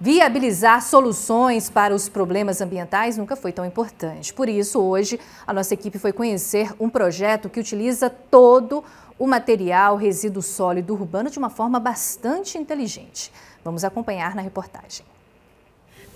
Viabilizar soluções para os problemas ambientais nunca foi tão importante. Por isso, hoje, a nossa equipe foi conhecer um projeto que utiliza todo o material resíduo sólido urbano de uma forma bastante inteligente. Vamos acompanhar na reportagem.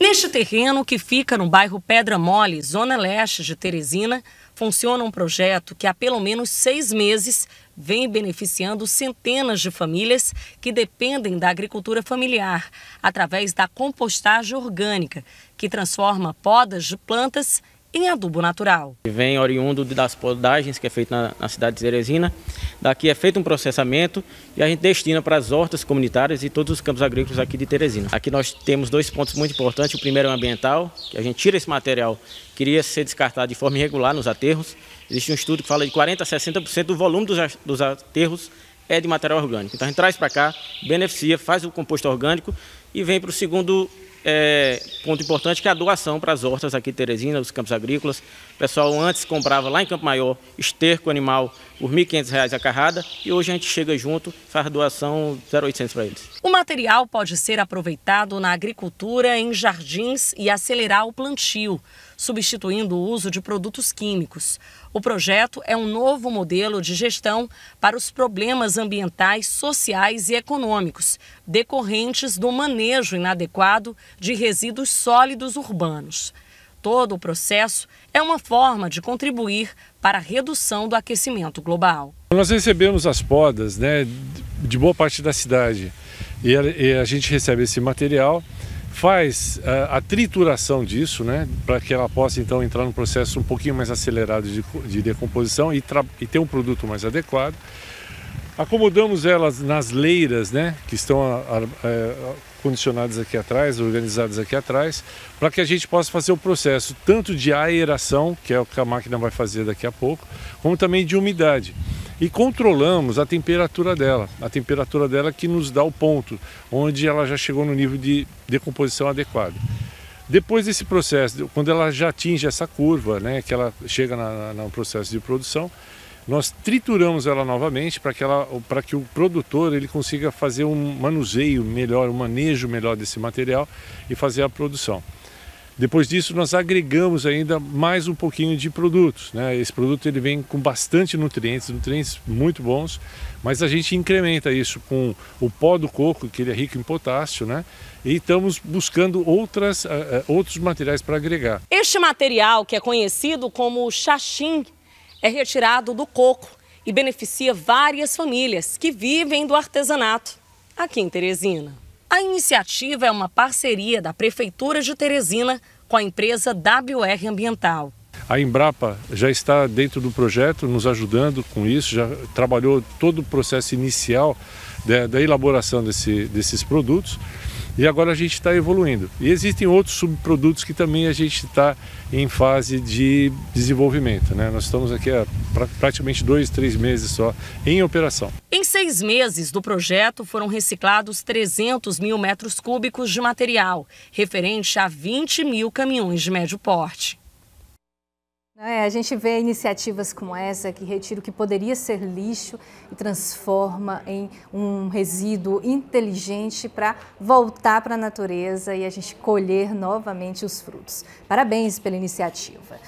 Neste terreno, que fica no bairro Pedra Mole, zona leste de Teresina, funciona um projeto que há pelo menos seis meses vem beneficiando centenas de famílias que dependem da agricultura familiar, através da compostagem orgânica, que transforma podas de plantas em adubo natural. Vem oriundo das podagens que é feito na, na cidade de Teresina. Daqui é feito um processamento e a gente destina para as hortas comunitárias e todos os campos agrícolas aqui de Teresina. Aqui nós temos dois pontos muito importantes. O primeiro é o ambiental, que a gente tira esse material que iria ser descartado de forma irregular nos aterros. Existe um estudo que fala de 40% a 60% do volume dos, dos aterros é de material orgânico. Então a gente traz para cá, beneficia, faz o composto orgânico e vem para o segundo é, ponto importante, que é a doação para as hortas aqui de Teresina, dos campos agrícolas. O pessoal antes comprava lá em Campo Maior esterco animal por R$ 1.500 a carrada e hoje a gente chega junto, faz doação 0,800 para eles. O material pode ser aproveitado na agricultura, em jardins e acelerar o plantio substituindo o uso de produtos químicos. O projeto é um novo modelo de gestão para os problemas ambientais, sociais e econômicos decorrentes do manejo inadequado de resíduos sólidos urbanos. Todo o processo é uma forma de contribuir para a redução do aquecimento global. Nós recebemos as podas né, de boa parte da cidade e a, e a gente recebe esse material faz a, eh, a trituração disso, né, para que ela possa então entrar num processo um pouquinho mais acelerado de, de decomposição e, e ter um produto mais adequado. Acomodamos elas nas leiras, né, que estão a, a, eh, condicionadas aqui atrás, organizadas aqui atrás, para que a gente possa fazer o processo tanto de aeração, que é o que a máquina vai fazer daqui a pouco, como também de umidade e controlamos a temperatura dela, a temperatura dela que nos dá o ponto onde ela já chegou no nível de decomposição adequado. Depois desse processo, quando ela já atinge essa curva, né, que ela chega na, na, no processo de produção, nós trituramos ela novamente para que, ela, que o produtor ele consiga fazer um manuseio melhor, um manejo melhor desse material e fazer a produção. Depois disso, nós agregamos ainda mais um pouquinho de produtos. Né? Esse produto ele vem com bastante nutrientes, nutrientes muito bons, mas a gente incrementa isso com o pó do coco, que ele é rico em potássio, né? e estamos buscando outras, uh, outros materiais para agregar. Este material, que é conhecido como xaxim, é retirado do coco e beneficia várias famílias que vivem do artesanato aqui em Teresina. A iniciativa é uma parceria da Prefeitura de Teresina com a empresa WR Ambiental. A Embrapa já está dentro do projeto, nos ajudando com isso, já trabalhou todo o processo inicial da, da elaboração desse, desses produtos. E agora a gente está evoluindo. E existem outros subprodutos que também a gente está em fase de desenvolvimento. Né? Nós estamos aqui há praticamente dois, três meses só em operação. Em seis meses do projeto foram reciclados 300 mil metros cúbicos de material, referente a 20 mil caminhões de médio porte. É, a gente vê iniciativas como essa que retira o que poderia ser lixo e transforma em um resíduo inteligente para voltar para a natureza e a gente colher novamente os frutos. Parabéns pela iniciativa.